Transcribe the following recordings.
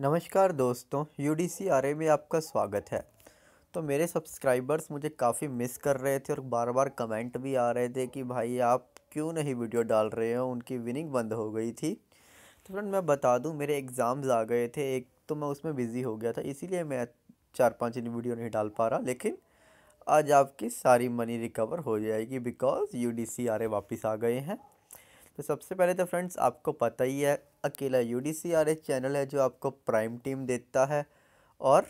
नमस्कार दोस्तों U D C R A में आपका स्वागत है तो मेरे सब्सक्राइबर्स मुझे काफ़ी मिस कर रहे थे और बार बार कमेंट भी आ रहे थे कि भाई आप क्यों नहीं वीडियो डाल रहे हो उनकी विनिंग बंद हो गई थी तो फ्रेंड मैं बता दूं मेरे एग्ज़ाम्स आ गए थे एक तो मैं उसमें बिज़ी हो गया था इसीलिए मैं चार पाँच दिन वीडियो नहीं डाल पा रहा लेकिन आज आपकी सारी मनी रिकवर हो जाएगी because U D C R A वापस आ गए हैं तो सबसे पहले तो फ्रेंड्स आपको पता ही है अकेला यू डी सी आर एक चैनल है जो आपको प्राइम टीम देता है और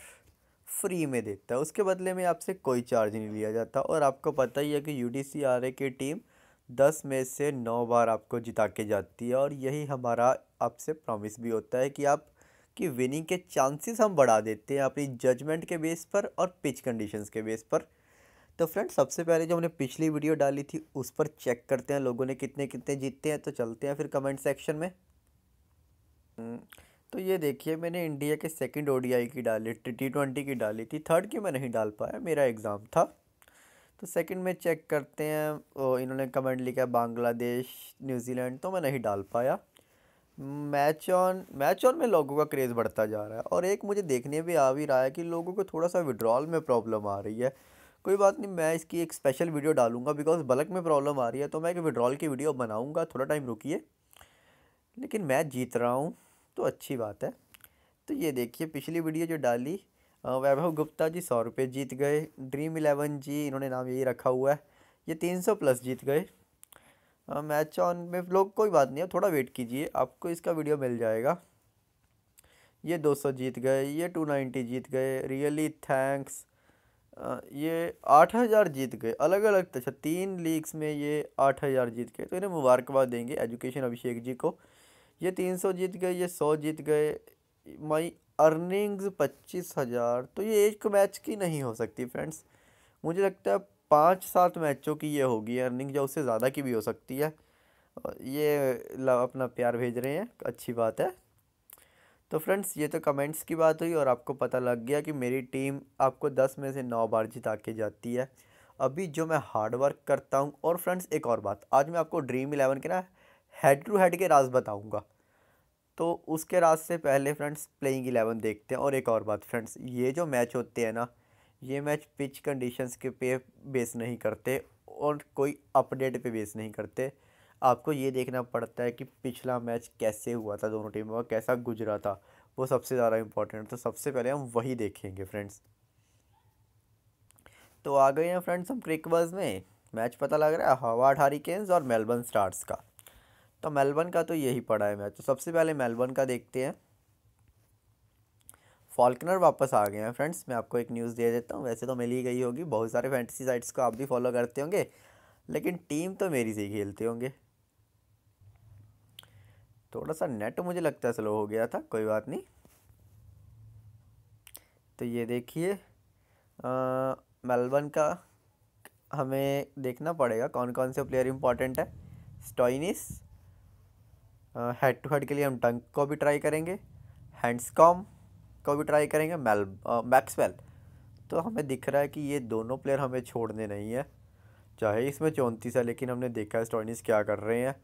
फ्री में देता है उसके बदले में आपसे कोई चार्ज नहीं लिया जाता और आपको पता ही है कि U D C R A की टीम दस में से नौ बार आपको जिता के जाती है और यही हमारा आपसे प्रॉमिस भी होता है कि आप कि विनिंग के चांसेस हम बढ़ा देते हैं अपनी जजमेंट के बेस पर और पिच कंडीशंस के बेस पर तो फ्रेंड सबसे पहले जो हमने पिछली वीडियो डाली थी उस पर चेक करते हैं लोगों ने कितने कितने जीतते हैं तो चलते हैं फिर कमेंट सेक्शन में तो ये देखिए मैंने इंडिया के सेकंड ओडीआई की डाली टी ट्वेंटी की डाली थी थर्ड की मैं नहीं डाल पाया मेरा एग्ज़ाम था तो सेकंड में चेक करते हैं ओ, इन्होंने कमेंट लिखा बांग्लादेश न्यूजीलैंड तो मैं नहीं डाल पाया मैच ऑन मैच ऑन में लोगों का क्रेज़ बढ़ता जा रहा है और एक मुझे देखने भी आ भी रहा है कि लोगों को थोड़ा सा विड्रॉल में प्रॉब्लम आ रही है कोई बात नहीं मैं इसकी एक स्पेशल वीडियो डालूंगा बिकॉज बल्क में प्रॉब्लम आ रही है तो मैं एक विड्रॉल की वीडियो बनाऊंगा थोड़ा टाइम रुकिए लेकिन मैच जीत रहा हूँ तो अच्छी बात है तो ये देखिए पिछली वीडियो जो डाली वैभव गुप्ता जी सौ रुपये जीत गए ड्रीम इलेवन जी इन्होंने नाम यही रखा हुआ है ये तीन सौ प्लस जीत गए मैच ऑन में लोग कोई बात नहीं है थोड़ा वेट कीजिए आपको इसका वीडियो मिल जाएगा ये दो सौ जीत गए ये टू नाइन्टी जीत गए रियली थैंक्स ये आठ हज़ार जीत गए अलग अलग तो अच्छा तीन लीग्स में ये आठ हज़ार जीत गए तो इन्हें मुबारकबाद देंगे एजुकेशन अभिषेक जी को ये तीन सौ जीत गए ये सौ जीत गए माई अर्निंग्स पच्चीस हज़ार तो ये एक मैच की नहीं हो सकती फ्रेंड्स मुझे लगता है पाँच सात मैचों की ये होगी अर्निंग या उससे ज़्यादा की भी हो सकती है ये अपना प्यार भेज रहे हैं अच्छी बात है तो फ्रेंड्स ये तो कमेंट्स की बात हुई और आपको पता लग गया कि मेरी टीम आपको दस में से नौ बार जिता के जाती है अभी जो मैं हार्ड वर्क करता हूँ और फ्रेंड्स एक और बात आज मैं आपको ड्रीम इलेवन के ना हेड टू हेड के राज बताऊँगा तो उसके रात से पहले फ्रेंड्स प्लेइंग एलेवन देखते हैं और एक और बात फ्रेंड्स ये जो मैच होते हैं ना ये मैच पिच कंडीशंस के पे बेस नहीं करते और कोई अपडेट पे बेस नहीं करते आपको ये देखना पड़ता है कि पिछला मैच कैसे हुआ था दोनों टीमों का कैसा गुजरा था वो सबसे ज़्यादा इम्पोर्टेंट तो सबसे पहले हम वही देखेंगे फ्रेंड्स तो आ गए हैं फ्रेंड्स हम क्रिकबर्स में मैच पता लग रहा है अठारी हारिकेन्स और मेलबर्न स्टार्स का तो मेलबर्न का तो यही पड़ा है मैच तो सबसे पहले मेलबर्न का देखते हैं फॉल्कनर वापस आ गए हैं फ्रेंड्स मैं आपको एक न्यूज़ दे देता हूँ वैसे तो मिल ही गई होगी बहुत सारे फैंटसी साइट्स को आप भी फॉलो करते होंगे लेकिन टीम तो मेरी से ही खेलते होंगे थोड़ा सा नेट मुझे लगता है स्लो हो गया था कोई बात नहीं तो ये देखिए मेलबर्न का हमें देखना पड़ेगा कौन कौन से प्लेयर इम्पॉर्टेंट है स्टॉइनिस हेड टू हेड के लिए हम डंक को भी ट्राई करेंगे हैंड्सकॉम को भी ट्राई करेंगे मेल मैक्सवेल तो हमें दिख रहा है कि ये दोनों प्लेयर हमें छोड़ने नहीं है चाहे इसमें चौंतीस है लेकिन हमने देखा है स्टोनिस क्या कर रहे हैं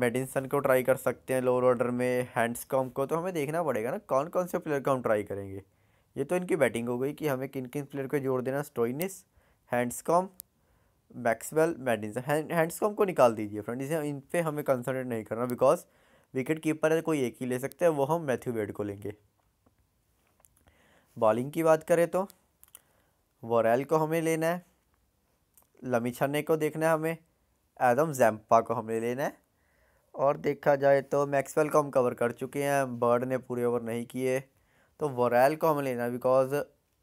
मेडिसन को ट्राई कर सकते हैं लोअर ऑर्डर में हैंड्सकॉम को तो हमें देखना पड़ेगा ना कौन कौन से प्लेयर को हम ट्राई करेंगे ये तो इनकी बैटिंग हो गई कि हमें किन किन प्लेयर को जोड़ देना Stoinis Handscomb Maxwell Maddinson hands को हमको निकाल दीजिए फ्रेंड इसे इन पर हमें कंसनट्रेट नहीं करना बिकॉज विकेट कीपर है कोई एक ही ले सकते हैं वो हम मैथ्यू वेड को लेंगे बॉलिंग की बात करें तो वॉरेल को हमें लेना है लमी छन्ने को देखना है हमें एडम जैम्पा को हमें लेना है और देखा जाए तो मैक्सवेल को हम कवर कर चुके हैं बर्ड ने पूरे ओवर नहीं किए तो वॉरेल को हमें लेना है बिकॉज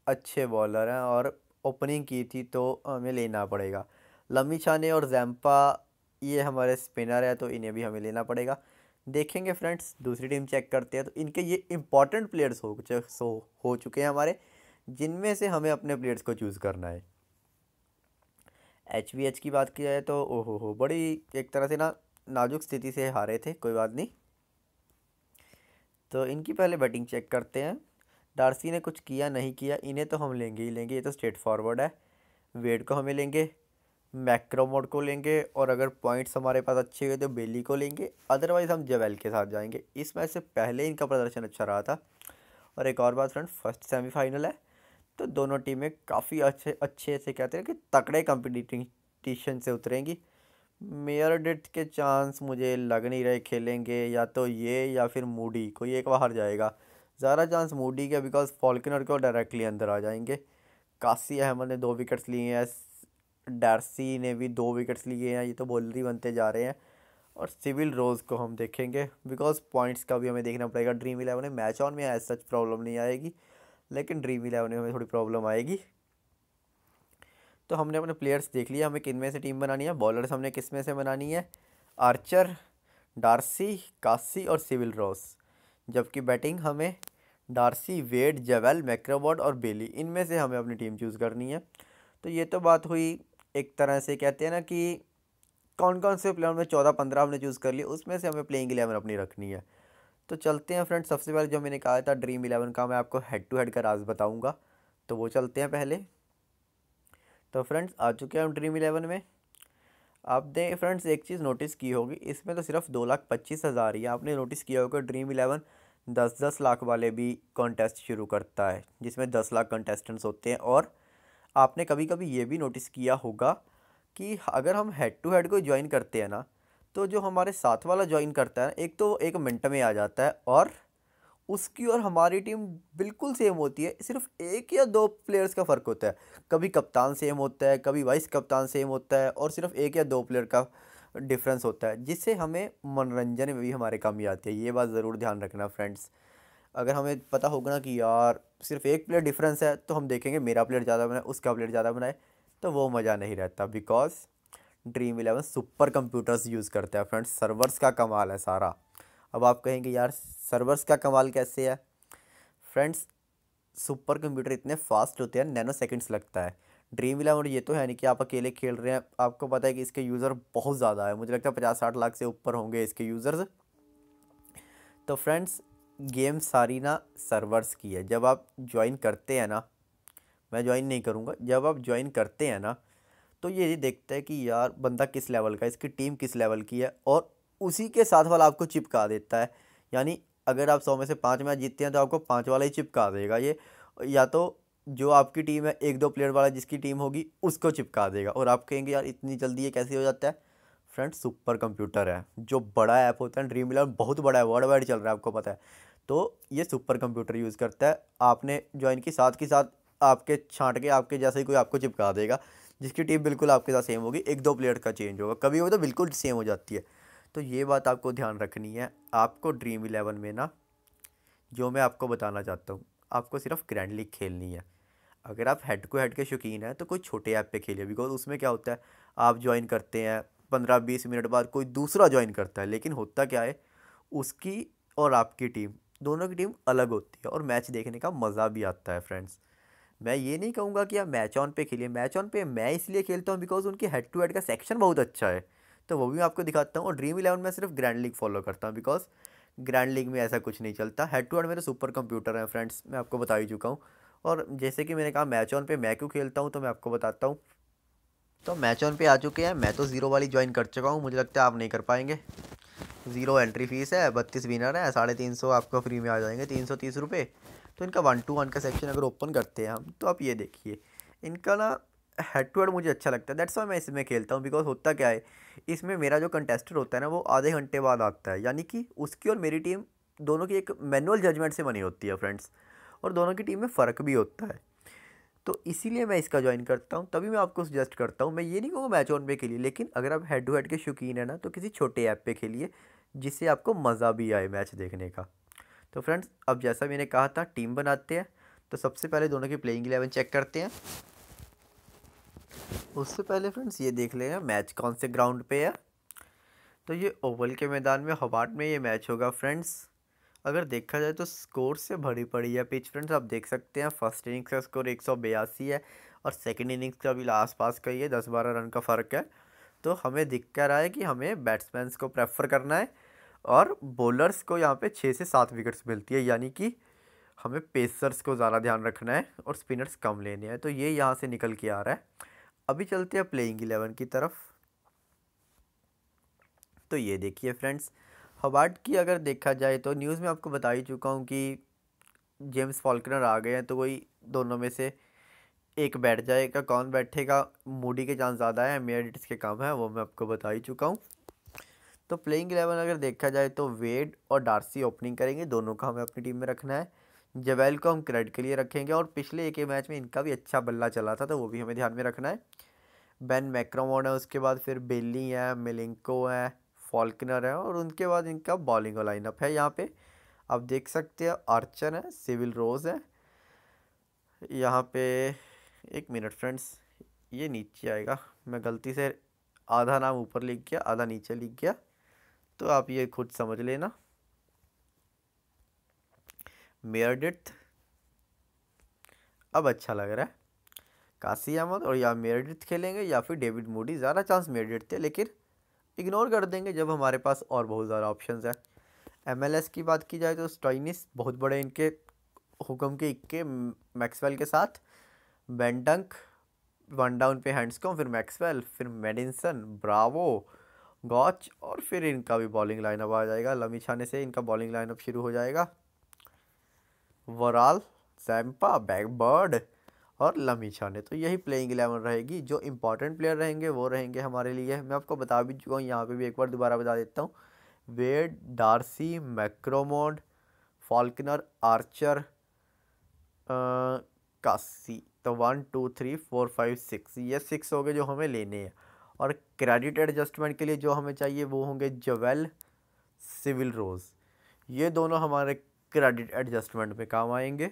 अच्छे बॉलर हैं और ओपनिंग की थी तो हमें लेना पड़ेगा लम्बी छाने और जैम्पा ये हमारे स्पिनर है तो इन्हें भी हमें लेना पड़ेगा देखेंगे फ्रेंड्स दूसरी टीम चेक करते हैं तो इनके ये इंपॉर्टेंट प्लेयर्स हो सो हो चुके हैं हमारे जिनमें से हमें अपने प्लेयर्स को चूज़ करना है एच वी एच की बात की जाए तो ओहो हो बड़ी एक तरह से ना नाजुक स्थिति से हारे थे कोई बात नहीं तो इनकी पहले बैटिंग चेक करते हैं डार्सी ने कुछ किया नहीं किया इन्हें तो हम लेंगे ही लेंगे ये तो स्ट्रेट फॉरवर्ड है वेड को हमें लेंगे मैक्रोमोड को लेंगे और अगर पॉइंट्स हमारे पास अच्छे हुए तो बेली को लेंगे अदरवाइज़ हम जवेल के साथ जाएंगे इस मैच से पहले इनका प्रदर्शन अच्छा रहा था और एक और बात फ्रेंड फर्स्ट सेमीफाइनल है तो दोनों टीमें काफ़ी अच्छे अच्छे से कहते हैं कि तकड़े कंपटीशन से उतरेंगी मेयर डेट के चांस मुझे लग नहीं रहे खेलेंगे या तो ये या फिर मूडी कोई एक बाहर जाएगा ज़्यादा चांस मूडी के बिकॉज फॉल्कनर को डायरेक्टली अंदर आ जाएंगे कासी अहमद ने दो विकेट्स लिए हैं डारसी ने भी दो विकेट्स लिए हैं ये तो बॉलर ही बनते जा रहे हैं और सिविल रोज़ को हम देखेंगे बिकॉज पॉइंट्स का भी हमें देखना पड़ेगा ड्रीम इलेवन में मैच ऑन में एज सच प्रॉब्लम नहीं आएगी लेकिन ड्रीम इलेवन में हमें थोड़ी प्रॉब्लम आएगी तो हमने अपने प्लेयर्स देख लिया हमें किन में से टीम बनानी है बॉलर्स हमने किस में से बनानी है आर्चर डारसी कासी और सिविल रोज़ जबकि बैटिंग हमें डार्सी वेड जवेल मैक्रबॉड और बेली इनमें से हमें अपनी टीम चूज़ करनी है तो ये तो बात हुई एक तरह से कहते हैं ना कि कौन कौन से प्लेयर में चौदह पंद्रह हमने चूज़ कर लिए उसमें से हमें प्लेइंग इलेवन अपनी रखनी है तो चलते हैं फ्रेंड्स सबसे पहले जो मैंने कहा था ड्रीम इलेवन का मैं आपको हेड टू हेड का राज बताऊँगा तो वो चलते हैं पहले तो फ्रेंड्स आ चुके हैं हम ड्रीम इलेवन में आपने फ्रेंड्स एक चीज़ नोटिस की होगी इसमें तो सिर्फ दो लाख पच्चीस हज़ार ही आपने नोटिस किया होगा ड्रीम इलेवन दस दस लाख वाले भी कॉन्टेस्ट शुरू करता है जिसमें दस लाख कंटेस्टेंट्स होते हैं और आपने कभी कभी ये भी नोटिस किया होगा कि अगर हम हेड टू हेड को ज्वाइन करते हैं ना तो जो हमारे साथ वाला ज्वाइन करता है एक तो एक मिनट में आ जाता है और उसकी और हमारी टीम बिल्कुल सेम होती है सिर्फ एक या दो प्लेयर्स का फ़र्क होता है कभी कप्तान सेम होता है कभी वाइस कप्तान सेम होता है और सिर्फ एक या दो प्लेयर का डिफरेंस होता है जिससे हमें मनोरंजन में भी हमारे कमी आती है ये बात ज़रूर ध्यान रखना फ्रेंड्स अगर हमें पता होगा ना कि यार सिर्फ एक प्लेयर डिफरेंस है तो हम देखेंगे मेरा प्लेयर ज़्यादा बनाए उसका प्लेयर ज़्यादा बनाए तो वो मज़ा नहीं रहता because Dream Eleven super computers use करते हैं फ्रेंड्स सर्वर्स का कमाल है सारा अब आप कहेंगे यार सर्वर्स का कमाल कैसे है फ्रेंड्स सुपर कंप्यूटर इतने फास्ट होते हैं नैनो सेकंड्स लगता है ड्रीम इलेवन ये तो है नहीं कि आप अकेले खेल रहे हैं आपको पता है कि इसके यूज़र बहुत ज़्यादा है मुझे लगता है पचास साठ लाख से ऊपर होंगे इसके यूज़र्स तो फ्रेंड्स गेम सारी ना सर्वर्स की है जब आप ज्वाइन करते हैं ना मैं ज्वाइन नहीं करूँगा जब आप ज्वाइन करते हैं ना तो ये देखते हैं कि यार बंदा किस लेवल का इसकी टीम किस लेवल की है और उसी के साथ वाला आपको चिपका देता है यानी अगर आप सौ में से पाँच मैच जीतते हैं तो आपको पाँच वाला ही चिपका देगा ये या तो जो आपकी टीम है एक दो प्लेयर वाला जिसकी टीम होगी उसको चिपका देगा और आप कहेंगे यार इतनी जल्दी ये कैसे हो जाता है फ्रेंड सुपर कंप्यूटर है जो बड़ा ऐप होता है ड्रीम इलेवन बहुत बड़ा है वर्ल्ड वाइड चल रहा है आपको पता है तो ये सुपर कंप्यूटर यूज़ करता है आपने ज्वाइन की साथ के साथ आपके छांट के आपके जैसे ही कोई आपको चिपका देगा जिसकी टीम बिल्कुल आपके साथ सेम होगी एक दो प्लेयर का चेंज होगा कभी वो तो बिल्कुल सेम हो जाती है तो ये बात आपको ध्यान रखनी है आपको ड्रीम इलेवन में ना जो मैं आपको बताना चाहता हूँ आपको सिर्फ ग्रैंड लीग खेलनी है अगर आप हेड को हेड के शौकीन हैं तो कोई छोटे ऐप पे खेलिए बिकॉज उसमें क्या होता है आप ज्वाइन करते हैं पंद्रह बीस मिनट बाद कोई दूसरा ज्वाइन करता है लेकिन होता क्या है उसकी और आपकी टीम दोनों की टीम अलग होती है और मैच देखने का मज़ा भी आता है फ्रेंड्स मैं ये नहीं कहूँगा कि आप मैच ऑन पे खेलिए मैच ऑन पे मैं इसलिए खेलता हूँ बिकॉज उनके हेड टू हेड का सेक्शन बहुत अच्छा है तो वो भी मैं आपको दिखाता हूँ और ड्रीम इलेवन में सिर्फ ग्रैंड लीग फॉलो करता हूँ बिकॉज ग्रैंड लीग में ऐसा कुछ नहीं चलता हेड टू हेड मेरे सुपर कंप्यूटर हैं फ्रेंड्स मैं आपको बता ही चुका हूँ और जैसे कि मैंने कहा मैच ऑन पे मैं क्यों खेलता हूँ तो मैं आपको बताता हूँ तो मैच ऑन पे आ चुके हैं मैं तो ज़ीरो वाली ज्वाइन कर चुका हूँ मुझे लगता है आप नहीं कर पाएंगे ज़ीरो एंट्री फीस है बत्तीस विनर है साढ़े तीन सौ आपको फ्री में आ जाएंगे तीन सौ तीस रुपये तो इनका वन टू वन का सेक्शन अगर ओपन करते हैं हम तो आप ये देखिए इनका ना हेड टू हेड मुझे अच्छा लगता है दैट्स वाई मैं इसमें खेलता हूँ बिकॉज होता क्या है इसमें मेरा जो कंटेस्टर होता है ना वो आधे घंटे बाद आता है यानी कि उसकी और मेरी टीम दोनों की एक मैनुअल जजमेंट से बनी होती है फ्रेंड्स और दोनों की टीम में फ़र्क भी होता है तो इसीलिए मैं इसका ज्वाइन करता हूँ तभी मैं आपको सजेस्ट करता हूँ मैं ये नहीं कहूँगा मैच ऑन पे खेलिए लेकिन अगर आप हेड टू हेड के शौकीन है ना तो किसी छोटे ऐप पे खेलिए जिससे आपको मज़ा भी आए मैच देखने का तो फ्रेंड्स अब जैसा मैंने कहा था टीम बनाते हैं तो सबसे पहले दोनों की प्लेइंग इलेवन चेक करते हैं उससे पहले फ्रेंड्स ये देख लेना मैच कौन से ग्राउंड पे है तो ये ओवल के मैदान में हवाट में ये मैच होगा फ्रेंड्स अगर देखा जाए तो स्कोर से भरी पड़ी है पिच फ्रेंड्स आप देख सकते हैं फर्स्ट इनिंग्स का स्कोर एक है और सेकेंड इनिंग्स का भी लास्ट पास का ही है दस बारह रन का फ़र्क है तो हमें दिख कर रहा है कि हमें बैट्समैन्स को प्रेफर करना है और बॉलर्स को यहाँ पे छः से सात विकेट्स मिलती है यानी कि हमें पेसर्स को ज़्यादा ध्यान रखना है और स्पिनर्स कम लेने हैं तो ये यहाँ से निकल के आ रहा है अभी चलते हैं प्लेइंग इलेवन की तरफ तो ये देखिए फ्रेंड्स हवाड की अगर देखा जाए तो न्यूज़ में आपको बता ही चुका हूँ कि जेम्स फॉल्कनर आ गए हैं तो वही दोनों में से एक बैठ जाएगा कौन बैठेगा मूडी के चांस ज़्यादा है मेरिट्स के कम है वो मैं आपको बता ही चुका हूँ तो प्लेइंग इलेवन अगर देखा जाए तो वेड और डार्सी ओपनिंग करेंगे दोनों का हमें अपनी टीम में रखना है जवेल को हम क्रेडिट के लिए रखेंगे और पिछले एक मैच में इनका भी अच्छा बल्ला चला था तो वो भी हमें ध्यान में रखना है बेन मैक्रमोन है उसके बाद फिर बेली है मिलिंको है फॉल्कनर है और उनके बाद इनका बॉलिंग लाइनअप है यहाँ पे आप देख सकते हैं आर्चर है सिविल रोज़ है यहाँ पे एक मिनट फ्रेंड्स ये नीचे आएगा मैं गलती से आधा नाम ऊपर लिख गया आधा नीचे लिख गया तो आप ये खुद समझ लेना मेरडिथ अब अच्छा लग रहा है काशी अहमद और या मेरडिथ खेलेंगे या फिर डेविड मोडी ज़्यादा चांस मेरडिथ थे लेकिन इग्नोर कर देंगे जब हमारे पास और बहुत ज़्यादा ऑप्शन है एम की बात की जाए तो स्टॉइनिस बहुत बड़े इनके हुक्म के इक्के मैक्सवेल के साथ बैंडंक वन डाउन पे हैंड्सकॉम फिर मैक्सवेल फिर मेडिनसन ब्रावो गॉच और फिर इनका भी बॉलिंग लाइनअप आ जाएगा लमी छाने से इनका बॉलिंग लाइनअप शुरू हो जाएगा वराल सैम्पा बैकबर्ड और लमी छाने तो यही प्लेइंग एलेवन रहेगी जो इंपॉर्टेंट प्लेयर रहेंगे वो रहेंगे हमारे लिए मैं आपको बता भी चुका हूँ यहाँ पे भी एक बार दोबारा बता देता हूँ वेड डार्सी मैक्रोमोड फॉल्कनर आर्चर कासी तो one two three four five six ये सिक्स हो गए जो हमें लेने हैं और क्रेडिट एडजस्टमेंट के लिए जो हमें चाहिए वो होंगे जवेल सिविल रोज़ ये दोनों हमारे क्रेडिट एडजस्टमेंट में काम आएंगे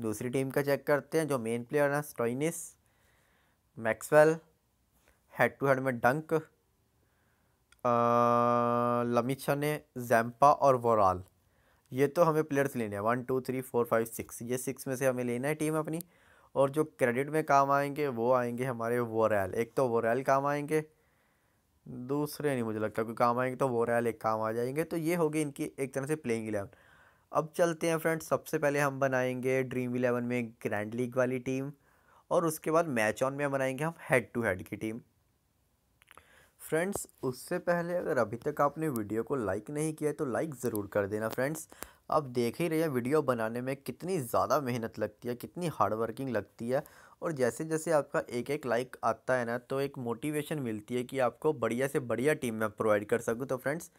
दूसरी टीम का चेक करते हैं जो मेन प्लेयर हैं Stoinis Maxwell head to head में डंक लमिछा ने जैम्पा और वोराल ये तो हमें प्लेयर्स लेने हैं one two three four five six ये सिक्स में से हमें लेना है टीम अपनी और जो क्रेडिट में काम आएंगे वो आएंगे हमारे वोरेल एक तो वोरेल काम आएंगे दूसरे नहीं मुझे लगता क्योंकि काम आएंगे तो वो रहा एक काम आ जाएंगे तो ये होगी इनकी एक तरह से प्लेइंग इलेवन अब चलते हैं फ्रेंड्स सबसे पहले हम बनाएंगे ड्रीम इलेवन में ग्रैंड लीग वाली टीम और उसके बाद मैच ऑन में बनाएंगे हम हेड टू हेड की टीम फ्रेंड्स उससे पहले अगर अभी तक आपने वीडियो को लाइक नहीं किया है तो लाइक ज़रूर कर देना फ्रेंड्स आप देख ही रहे हैं वीडियो बनाने में कितनी ज़्यादा मेहनत लगती है कितनी हार्डवर्किंग लगती है और जैसे जैसे आपका एक एक लाइक आता है ना तो एक मोटिवेशन मिलती है कि आपको बढ़िया से बढ़िया टीम में प्रोवाइड कर सकूँ तो फ्रेंड्स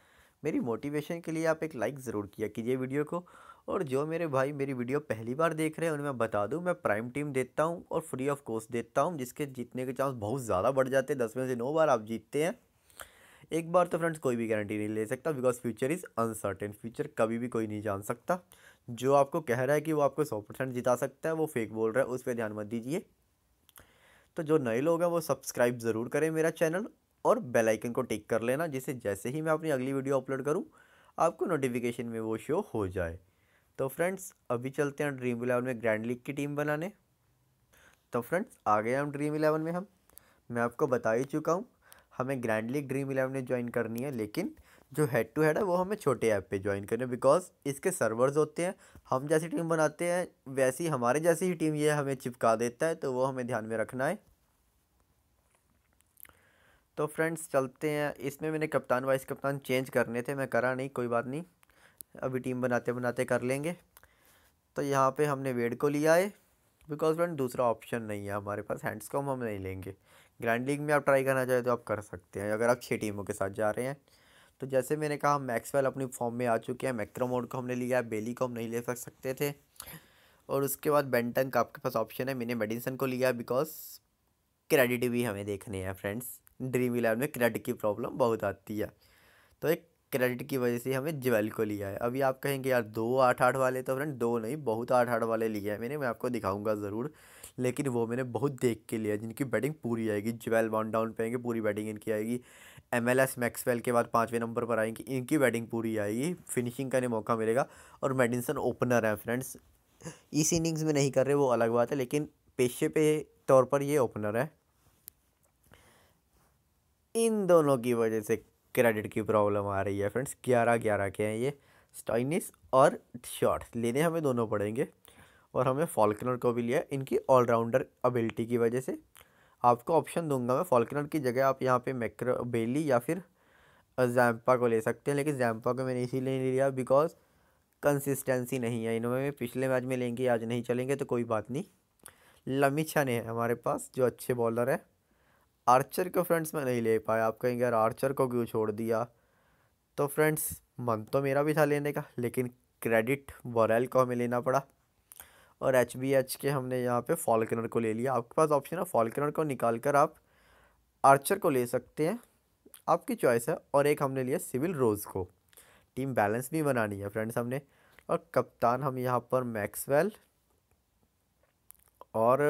मेरी मोटिवेशन के लिए आप एक लाइक ज़रूर किया कीजिए वीडियो को और जो मेरे भाई मेरी वीडियो पहली बार देख रहे हैं उन्हें मैं बता दूं मैं प्राइम टीम देता हूं और फ्री ऑफ कॉस्ट देता हूं जिसके जीतने के चांस बहुत ज़्यादा बढ़ जाते हैं दस में से नौ बार आप जीतते हैं एक बार तो फ्रेंड्स कोई भी गारंटी नहीं ले सकता because future is uncertain future कभी भी कोई नहीं जान सकता जो आपको कह रहा है कि वो आपको सौ परसेंट जिता सकता है वो फेक बोल रहा है उस पर ध्यान मत दीजिए तो जो नए लोग हैं वो सब्सक्राइब ज़रूर करें मेरा चैनल और बेल आइकन को टिक कर लेना जिससे जैसे ही मैं अपनी अगली वीडियो अपलोड करूँ आपको नोटिफिकेशन में वो शो हो जाए तो फ्रेंड्स अभी चलते हैं ड्रीम इलेवन में ग्रैंड लीग की टीम बनाने तो फ्रेंड्स आ गए हम ड्रीम इलेवन में हम मैं आपको बता ही चुका हूँ हमें ग्रैंडली ड्रीम इलेवन में ज्वाइन करनी है लेकिन जो हेड टू हेड है वो हमें छोटे ऐप पे ज्वाइन करनी है बिकॉज इसके सर्वर्स होते हैं हम जैसी टीम बनाते हैं वैसी हमारे जैसी ही टीम ये हमें चिपका देता है तो वो हमें ध्यान में रखना है तो फ्रेंड्स चलते हैं इसमें मैंने कप्तान वाइस कप्तान चेंज करने थे मैं करा नहीं कोई बात नहीं अभी टीम बनाते बनाते कर लेंगे तो यहाँ पे हमने वेड को लिया है बिकॉज फ्रेंड दूसरा ऑप्शन नहीं है हमारे पास हैंड्स को हम नहीं लेंगे ग्रैंड लीग में आप ट्राई करना चाहें तो आप कर सकते हैं अगर आप छः टीमों के साथ जा रहे हैं तो जैसे मैंने कहा मैक्सवेल अपनी फॉर्म में आ चुके हैं मैक्रोमोड को हमने लिया है बेली को हम नहीं ले सकते थे और उसके बाद बेंटन का आपके पास ऑप्शन है मैंने मेडिसन को लिया बिकॉज क्रेडिट भी हमें देखने हैं फ्रेंड्स ड्रीम इलेवन में क्रेडिट की प्रॉब्लम बहुत आती है तो एक क्रेडिट की वजह से हमें ज्वेल को लिया है अभी आप कहेंगे यार दो आठ आठ वाले तो फ्रेंड दो नहीं बहुत आठ आठ वाले लिए हैं मैंने मैं आपको दिखाऊंगा ज़रूर लेकिन वो मैंने बहुत देख के लिया जिनकी बैटिंग पूरी आएगी ज्वेल वन डाउन पे आएंगे पूरी बैटिंग इनकी आएगी एम एल एस मैक्सवेल के बाद पाँचवें नंबर पर आएंगे इनकी बैटिंग पूरी आएगी फिनिशिंग का इन्हें मौका मिलेगा और मेडिसन ओपनर हैं फ्रेंड्स इस इनिंग्स में नहीं कर रहे वो अलग बात है लेकिन पेशे पे तौर पर ये ओपनर है इन दोनों की वजह से क्रेडिट की प्रॉब्लम आ रही है फ्रेंड्स ग्यारह ग्यारह के हैं ये स्टाइनिस और शॉट्स लेने हमें दोनों पड़ेंगे और हमें फॉल्कनर को भी लिया इनकी ऑलराउंडर अबिलिटी की वजह से आपको ऑप्शन दूंगा मैं फॉल्कनर की जगह आप यहाँ पे मैक्रो बेली या फिर जैम्पा को ले सकते हैं लेकिन जैम्पा को मैंने इसीलिए नहीं लिया बिकॉज कंसिस्टेंसी नहीं है इन्होंने पिछले मैच में लेंगे आज नहीं चलेंगे तो कोई बात नहीं छाने है हमारे पास जो अच्छे बॉलर है आर्चर को फ्रेंड्स मैं नहीं ले पाया आप कहेंगे यार आर्चर को क्यों छोड़ दिया तो फ्रेंड्स मन तो मेरा भी था लेने का लेकिन क्रेडिट बोरेल को हमें लेना पड़ा और एच बी एच के हमने यहाँ पे फॉलकनर को ले लिया आपके पास ऑप्शन है फॉलकनर को निकाल कर आप आर्चर को ले सकते हैं आपकी चॉइस है और एक हमने लिया सिविल रोज़ को टीम बैलेंस भी बनानी है फ्रेंड्स हमने और कप्तान हम यहाँ पर मैक्सवेल और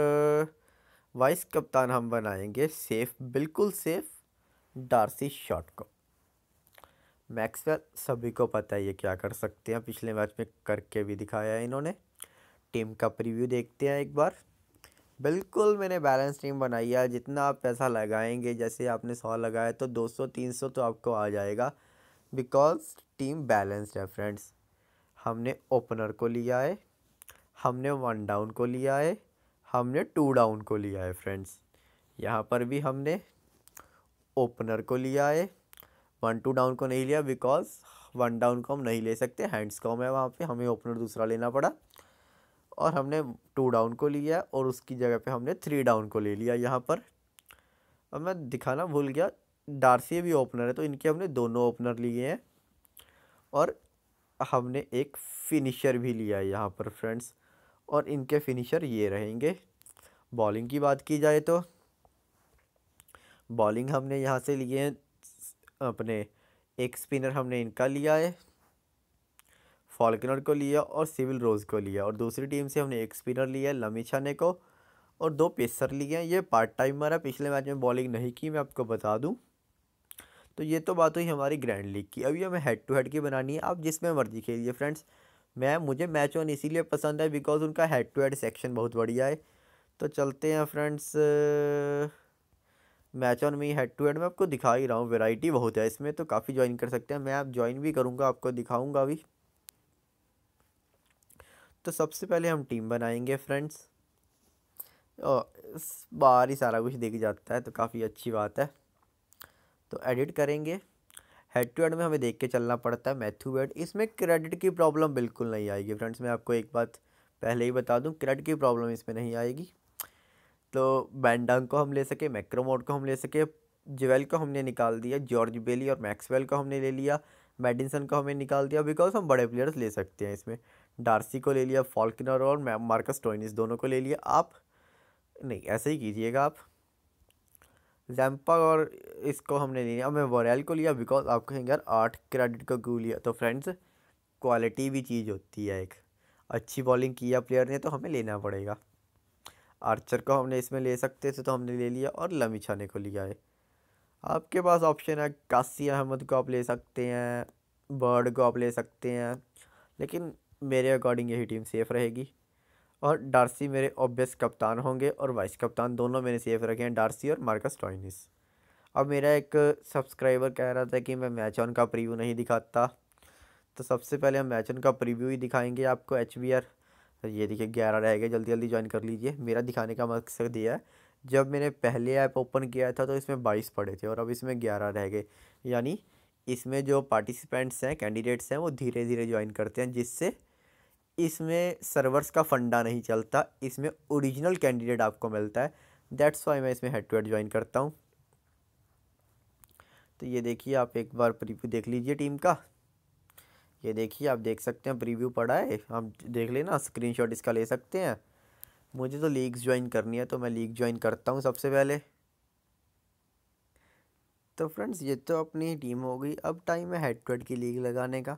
वाइस कप्तान हम बनाएंगे सेफ बिल्कुल सेफ डार्सी शॉट को मैक्सवेल सभी को पता है ये क्या कर सकते हैं पिछले मैच में करके भी दिखाया है इन्होंने टीम का प्रीव्यू देखते हैं एक बार बिल्कुल मैंने बैलेंस टीम बनाई है जितना आप पैसा लगाएंगे जैसे आपने सौ लगाया तो दो सौ तीन सौ तो आपको आ जाएगा बिकॉज टीम बैलेंस्ड है फ्रेंड्स हमने ओपनर को लिया है हमने वन डाउन को लिया है हमने टू डाउन को लिया है फ्रेंड्स यहाँ पर भी हमने ओपनर को लिया है वन टू डाउन को नहीं लिया बिकॉज वन डाउन को हम नहीं ले सकते हैंड्स कॉम है वहाँ पे हमें ओपनर दूसरा लेना पड़ा और हमने टू डाउन को लिया और उसकी जगह पे हमने थ्री डाउन को ले लिया यहाँ पर अब मैं दिखाना भूल गया डार्सी भी ओपनर है तो इनके हमने दोनों ओपनर लिए हैं और हमने एक फिनिशर भी लिया है यहाँ पर फ्रेंड्स और इनके फिनिशर ये रहेंगे बॉलिंग की बात की जाए तो बॉलिंग हमने यहाँ से लिए हैं अपने एक स्पिनर हमने इनका लिया है फॉल्कनर को लिया और सिविल रोज़ को लिया और दूसरी टीम से हमने एक स्पिनर लिया लमी छाने को और दो पेसर लिए हैं ये पार्ट टाइमर है पिछले मैच में बॉलिंग नहीं की मैं आपको बता दूँ तो ये तो बात हुई हमारी ग्रैंड लीग की अभी हमें हेड टू हेड की बनानी है आप जिसमें मर्जी खेलिए फ्रेंड्स मैं मुझे मैच वन इसीलिए पसंद है बिकॉज उनका हेड टू हेड सेक्शन बहुत बढ़िया है तो चलते हैं फ्रेंड्स मैच ऑन में हेड टू हेड मैं आपको दिखा ही रहा हूँ वेराइटी बहुत है इसमें तो काफ़ी ज्वाइन कर सकते हैं मैं आप ज्वाइन भी करूँगा आपको दिखाऊँगा अभी तो सबसे पहले हम टीम बनाएंगे फ्रेंड्स और इस बार ही सारा कुछ दिख जाता है तो काफ़ी अच्छी बात है तो एडिट करेंगे हेड टू हेड में हमें देख के चलना पड़ता है मैथ्यू वेड इसमें क्रेडिट की प्रॉब्लम बिल्कुल नहीं आएगी फ्रेंड्स मैं आपको एक बात पहले ही बता दूं क्रेडिट की प्रॉब्लम इसमें नहीं आएगी तो बैंडंग को हम ले सके मैक्रोमोड को हम ले सके जोवेल को हमने निकाल दिया जॉर्ज बेली और मैक्सवेल को हमने ले लिया मेडिसन को हमें निकाल दिया बिकॉज हम बड़े प्लेयर्स ले सकते हैं इसमें डार्सी को ले लिया फॉल्कनर और मार्कस टोइनिस दोनों को ले लिया आप नहीं ऐसे ही कीजिएगा आप जैम्पा और इसको हमने ले लिया मैं वोरेल को लिया बिकॉज आप कहेंगे यार आठ क्रेडिट का क्यों लिया तो फ्रेंड्स क्वालिटी भी चीज़ होती है एक अच्छी बॉलिंग किया प्लेयर ने तो हमें लेना पड़ेगा आर्चर को हमने इसमें ले सकते थे तो हमने ले लिया और लमी छाने को लिया है आपके पास ऑप्शन है कासी अहमद को आप ले सकते हैं बर्ड को आप ले सकते हैं लेकिन मेरे अकॉर्डिंग यही टीम सेफ़ रहेगी और डार्सी मेरे ऑब्वियस कप्तान होंगे और वाइस कप्तान दोनों मैंने सेफ रखे हैं डार्सी और मार्कस टॉइनिस अब मेरा एक सब्सक्राइबर कह रहा था कि मैं मैच ऑन का प्रीव्यू नहीं दिखाता तो सबसे पहले हम मैच ऑन का प्रीव्यू ही दिखाएंगे आपको एच बी आर ये देखिए ग्यारह रह गए जल्दी जल्दी ज्वाइन कर लीजिए मेरा दिखाने का मकसद यह है जब मैंने पहले ऐप ओपन किया था तो इसमें बाईस पड़े थे और अब इसमें ग्यारह रह गए यानी इसमें जो पार्टिसिपेंट्स हैं कैंडिडेट्स हैं वो धीरे धीरे ज्वाइन करते हैं जिससे इसमें सर्वर्स का फंडा नहीं चलता इसमें ओरिजिनल कैंडिडेट आपको मिलता है दैट्स वाई मैं इसमें हेड टू हेड ज्वाइन करता हूँ तो ये देखिए आप एक बार प्रीव्यू देख लीजिए टीम का ये देखिए आप देख सकते हैं प्रीव्यू पड़ा है आप देख लेना स्क्रीनशॉट इसका ले सकते हैं मुझे तो लीग ज्वाइन करनी है तो मैं लीग ज्वाइन करता हूँ सबसे पहले तो फ्रेंड्स ये तो अपनी टीम हो गई अब टाइम है हेड टू हेड की लीग लगाने का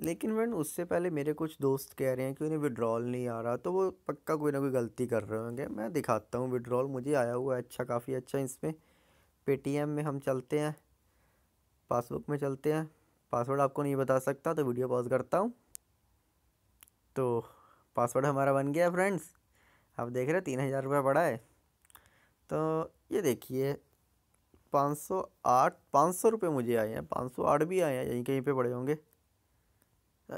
लेकिन फ्रेंड उससे पहले मेरे कुछ दोस्त कह रहे हैं कि उन्हें विड्रॉल नहीं आ रहा तो वो पक्का कोई ना कोई गलती कर रहे होंगे मैं दिखाता हूँ विड्रॉल मुझे आया हुआ है अच्छा काफ़ी अच्छा इसमें पेटीएम में हम चलते हैं पासबुक में चलते हैं पासवर्ड आपको नहीं बता सकता तो वीडियो पॉज करता हूँ तो पासवर्ड हमारा बन गया फ्रेंड्स आप देख रहे हो तीन हज़ार रुपये पड़ा है तो ये देखिए पाँच सौ आठ पाँच सौ रुपये मुझे आए हैं पाँच सौ आठ भी आए हैं यहीं कहीं पे पड़े होंगे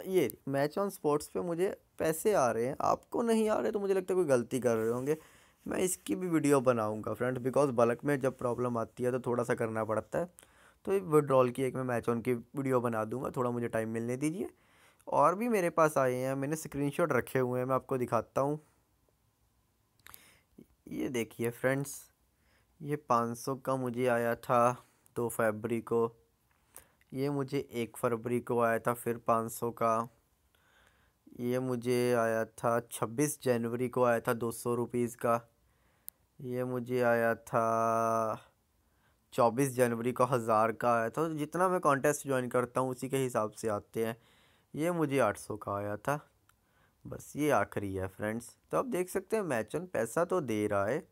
ये मैच ऑन स्पोर्ट्स पे मुझे पैसे आ रहे हैं आपको नहीं आ रहे तो मुझे लगता है कोई गलती कर रहे होंगे मैं इसकी भी वीडियो बनाऊंगा फ्रेंड बिकॉज बल्क में जब प्रॉब्लम आती है तो थोड़ा सा करना पड़ता है तो विड्रॉल की एक मैं मैच ऑन की वीडियो बना दूंगा थोड़ा मुझे टाइम मिलने दीजिए और भी मेरे पास आए हैं मैंने स्क्रीन रखे हुए हैं मैं आपको दिखाता हूँ ये देखिए फ्रेंड्स ये पाँच का मुझे आया था दो फैबरी को ये मुझे एक फरवरी को आया था फिर पाँच सौ का ये मुझे आया था छब्बीस जनवरी को आया था दो सौ रुपीज़ का ये मुझे आया था चौबीस जनवरी को हज़ार का आया था जितना मैं कॉन्टेस्ट ज्वाइन करता हूँ उसी के हिसाब से आते हैं ये मुझे आठ सौ का आया था बस ये आखिरी है फ्रेंड्स तो आप देख सकते हैं मैचन पैसा तो दे रहा है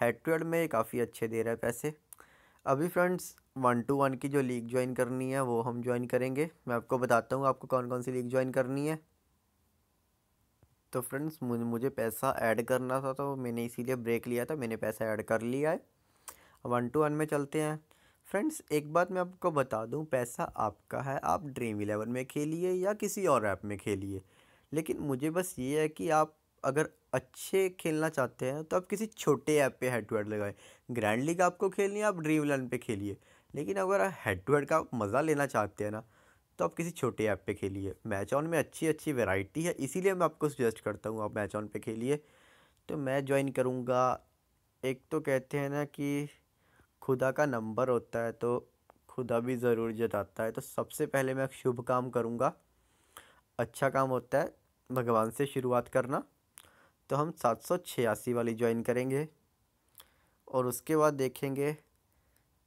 हेड टू हेड में काफ़ी अच्छे दे रहा है पैसे अभी फ्रेंड्स वन टू वन की जो लीग ज्वाइन करनी है वो हम ज्वाइन करेंगे मैं आपको बताता हूँ आपको कौन कौन सी लीग ज्वाइन करनी है तो फ्रेंड्स मुझे पैसा ऐड करना था तो मैंने इसीलिए ब्रेक लिया था मैंने पैसा ऐड कर लिया है वन टू वन में चलते हैं फ्रेंड्स एक बात मैं आपको बता दूं पैसा आपका है आप ड्रीम इलेवन में खेलिए या किसी और ऐप में खेलिए लेकिन मुझे बस ये है कि आप अगर अच्छे खेलना चाहते हैं तो आप किसी छोटे ऐप पे हेड टू हेड लगाएं ग्रैंड लीग आपको खेलनी है आप ड्रीम इलेवन पे खेलिए लेकिन अगर आप हेड टू हेड का मज़ा लेना चाहते हैं ना तो आप किसी छोटे ऐप पे खेलिए मैच ऑन में अच्छी अच्छी वेराइटी है इसीलिए मैं आपको सजेस्ट करता हूँ आप मैच ऑन पे खेलिए तो मैं ज्वाइन करूँगा एक तो कहते हैं ना कि खुदा का नंबर होता है तो खुदा भी ज़रूर जताता है तो सबसे पहले मैं शुभ काम करूँगा अच्छा काम होता है भगवान से शुरुआत करना तो हम सात सौ छियासी वाली ज्वाइन करेंगे और उसके बाद देखेंगे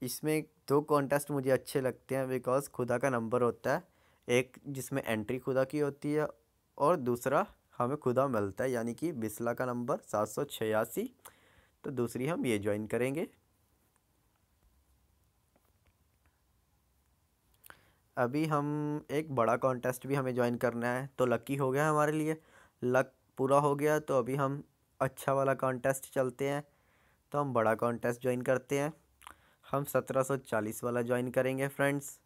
इसमें दो कॉन्टेस्ट मुझे अच्छे लगते हैं बिकॉज़ खुदा का नंबर होता है एक जिसमें एंट्री खुदा की होती है और दूसरा हमें खुदा मिलता है यानी कि बिस्ला का नंबर सात सौ छियासी तो दूसरी हम ये ज्वाइन करेंगे अभी हम एक बड़ा कॉन्टेस्ट भी हमें ज्वाइन करना है तो लकी हो गया हमारे लिए लक पूरा हो गया तो अभी हम अच्छा वाला कॉन्टेस्ट चलते हैं तो हम बड़ा कॉन्टेस्ट ज्वाइन करते हैं हम सत्रह सौ चालीस वाला ज्वाइन करेंगे फ्रेंड्स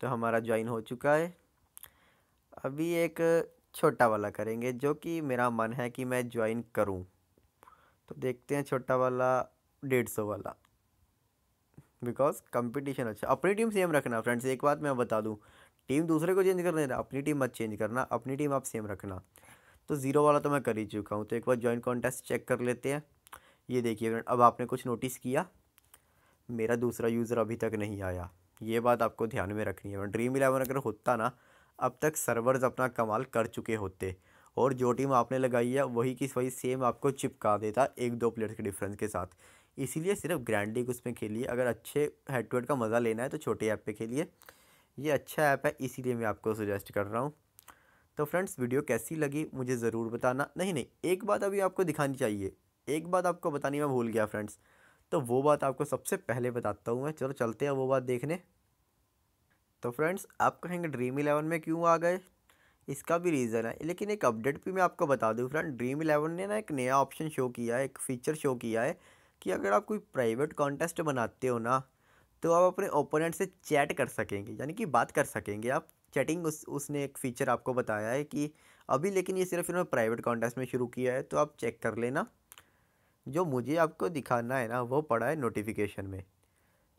तो हमारा ज्वाइन हो चुका है अभी एक छोटा वाला करेंगे जो कि मेरा मन है कि मैं ज्वाइन करूं तो देखते हैं छोटा वाला डेढ़ सौ वाला बिकॉज कंपटीशन अच्छा अपनी टीम सेम रखना फ्रेंड्स एक बात मैं बता दूं टीम दूसरे को चेंज कर देना अपनी टीम मत चेंज करना अपनी टीम आप सेम रखना तो ज़ीरो वाला तो मैं कर ही चुका हूँ तो एक बार ज्वाइन कॉन्टेस्ट चेक कर लेते हैं ये देखिए फ्रेंड अब आपने कुछ नोटिस किया मेरा दूसरा यूज़र अभी तक नहीं आया ये बात आपको ध्यान में रखनी है ड्रीम इलेवन अगर होता ना अब तक सर्वर्स अपना कमाल कर चुके होते और जो टीम आपने लगाई है वही की वही सेम आपको चिपका देता एक दो प्लेयर्स के डिफरेंस के साथ इसीलिए सिर्फ ग्रैंड लीग उसमें खेलिए अगर अच्छे हेड टू हेड का मज़ा लेना है तो छोटे ऐप पे खेलिए ये अच्छा ऐप है इसीलिए मैं आपको सजेस्ट कर रहा हूँ तो फ्रेंड्स वीडियो कैसी लगी मुझे ज़रूर बताना नहीं नहीं एक बात अभी आपको दिखानी चाहिए एक बात आपको बतानी मैं भूल गया फ्रेंड्स तो वो बात आपको सबसे पहले बताता हूँ मैं चलो चलते हैं वो बात देखने तो फ्रेंड्स आप कहेंगे ड्रीम इलेवन में क्यों आ गए इसका भी रीज़न है लेकिन एक अपडेट भी मैं आपको बता दूँ फ्रेंड ड्रीम इलेवन ने ना एक नया ऑप्शन शो किया है एक फ़ीचर शो किया है कि अगर आप कोई प्राइवेट कॉन्टेस्ट बनाते हो ना तो आप अपने ओपोनेंट से चैट कर सकेंगे यानी कि बात कर सकेंगे आप चैटिंग उस उसने एक फ़ीचर आपको बताया है कि अभी लेकिन ये सिर्फ इन्होंने प्राइवेट कॉन्टेस्ट में शुरू किया है तो आप चेक कर लेना जो मुझे आपको दिखाना है ना वो पड़ा है नोटिफिकेशन में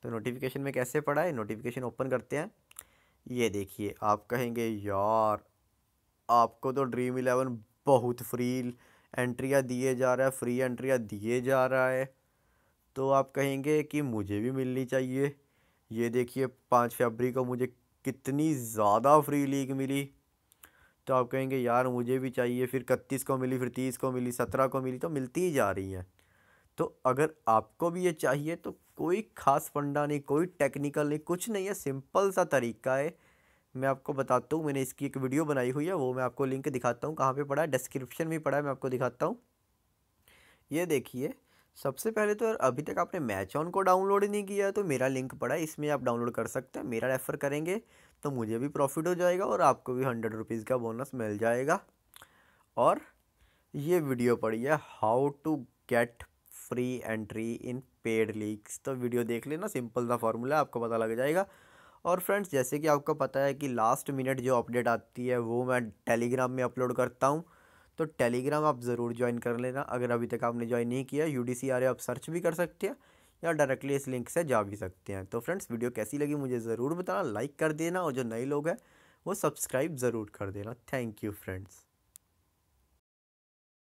तो नोटिफिकेशन में कैसे पड़ा है नोटिफिकेशन ओपन करते हैं ये देखिए आप कहेंगे यार आपको तो ड्रीम इलेवन बहुत फ्री एंट्रियाँ दिए जा रहा है फ्री एंट्रियाँ दिए जा रहा है तो आप कहेंगे कि मुझे भी मिलनी चाहिए ये देखिए पाँच फरवरी को मुझे कितनी ज़्यादा फ्री लीग मिली तो आप कहेंगे यार मुझे भी चाहिए फिर इकतीस को मिली फिर तीस को मिली सत्रह को मिली तो मिलती ही जा रही हैं तो अगर आपको भी ये चाहिए तो कोई ख़ास फंडा नहीं कोई टेक्निकल नहीं कुछ नहीं है सिंपल सा तरीका है मैं आपको बताता हूँ मैंने इसकी एक वीडियो बनाई हुई है वो मैं आपको लिंक दिखाता हूँ कहाँ पे पड़ा है डिस्क्रिप्शन में पड़ा है मैं आपको दिखाता हूँ ये देखिए सबसे पहले तो यार अभी तक आपने मैच ऑन को डाउनलोड नहीं किया तो मेरा लिंक पड़ा है इसमें आप डाउनलोड कर सकते हैं मेरा रेफ़र करेंगे तो मुझे भी प्रॉफिट हो जाएगा और आपको भी हंड्रेड रुपीज़ का बोनस मिल जाएगा और ये वीडियो पड़ी है how to get free entry in paid leagues तो वीडियो देख लेना सिंपल सा फार्मूला आपको पता लग जाएगा और फ्रेंड्स जैसे कि आपको पता है कि लास्ट मिनट जो अपडेट आती है वो मैं टेलीग्राम में अपलोड करता हूँ तो टेलीग्राम आप ज़रूर ज्वाइन कर लेना अगर अभी तक आपने ज्वाइन नहीं किया यू डी आप सर्च भी कर सकते हैं या डायरेक्टली इस लिंक से जा भी सकते हैं तो फ्रेंड्स वीडियो कैसी लगी मुझे ज़रूर बताना लाइक कर देना और जो नए लोग हैं वो सब्सक्राइब ज़रूर कर देना थैंक यू फ्रेंड्स